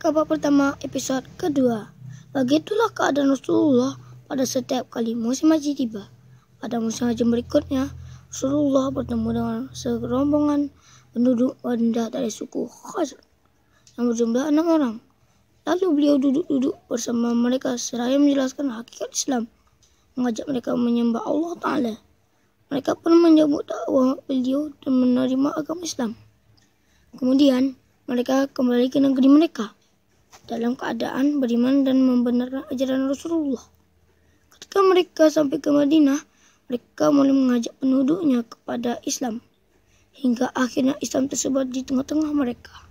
Kabar pertama episod kedua. Begitulah keadaan Rasulullah pada setiap kali musim haji tiba. Pada musim haji berikutnya, Rasulullah bertemu dengan serombongan penduduk wanita dari suku Khazar yang berjumlah enam orang. Lalu beliau duduk-duduk bersama mereka seraya menjelaskan hakikat Islam, mengajak mereka menyembah Allah Ta'ala. Mereka pun menyambut dakwah beliau dan menerima agama Islam. Kemudian, mereka kembali ke negeri mereka dalam keadaan beriman dan membenarkan ajaran Rasulullah. Ketika mereka sampai ke Madinah, mereka mulai mengajak penduduknya kepada Islam. Hingga akhirnya Islam tersebut di tengah-tengah mereka.